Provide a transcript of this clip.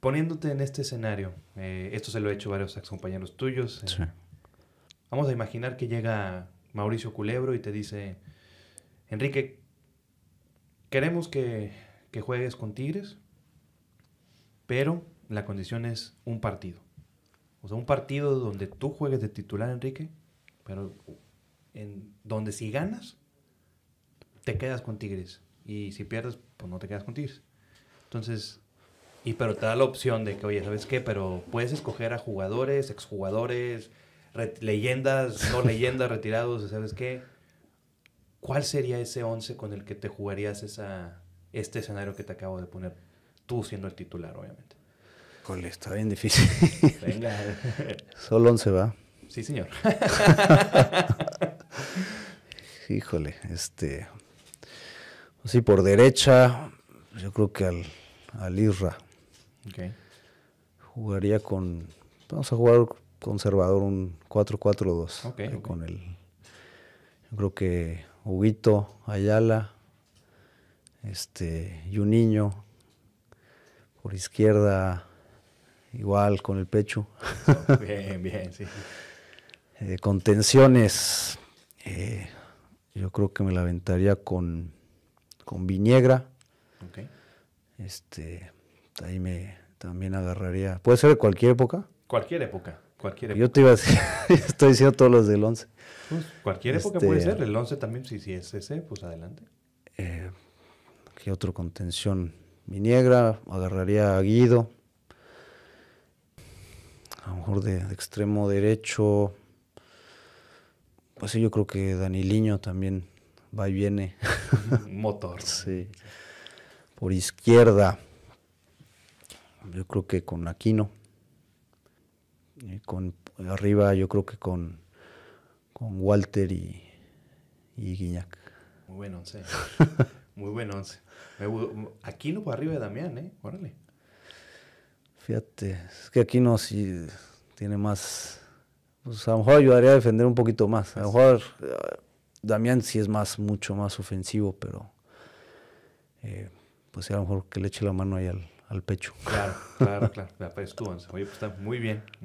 poniéndote en este escenario, eh, esto se lo he hecho varios compañeros tuyos. Eh, vamos a imaginar que llega Mauricio Culebro y te dice, Enrique, queremos que, juegues con Tigres, pero la condición es un partido. O sea, un partido donde tú juegues de titular, Enrique, pero en donde si ganas, te quedas con Tigres. Y si pierdes, pues no te quedas con Tigres. Entonces, y pero te da la opción de que, oye, ¿sabes qué? Pero puedes escoger a jugadores, exjugadores, leyendas, no leyendas, retirados, ¿sabes qué? ¿Cuál sería ese 11 con el que te jugarías esa, este escenario que te acabo de poner? Tú siendo el titular, obviamente. Híjole, está bien difícil. Venga. Solo 11 va. Sí, señor. Híjole, este. Pues sí, por derecha, yo creo que al, al Isra. Jugaría con. Vamos a jugar conservador un 4-4-2. Eh, con el. Yo creo que Huguito, Ayala, este, y un niño. Por izquierda, igual con el pecho. bien, bien, sí. Eh, contenciones. Eh, yo creo que me la aventaría con, con Viniegra. Este, ahí me también agarraría. ¿Puede ser de cualquier época? Cualquier época, cualquier Yo te iba a decir, estoy diciendo todos los del 11. Pues, cualquier época puede este, ser, el 11 también, si, si es ese, pues adelante. Eh, ¿Qué otro contención? Mi negra, agarraría a Guido. A lo mejor de, extremo derecho. Pues sí, yo creo que Daniliño también va y viene. Motor. sí. Por izquierda yo creo que con Aquino, con arriba yo creo que con, con Walter y, y Guiñac. Muy buen once, muy buen once. Aquino por arriba de Damián, ¿eh? Órale. Fíjate, es que Aquino sí tiene más, pues a lo mejor ayudaría a defender un poquito más. A lo mejor eh, Damián sí es más, mucho más ofensivo, pero eh, pues a lo mejor que le eche la mano ahí al, al pecho. Claro, claro, claro. La Oye, pues está muy bien.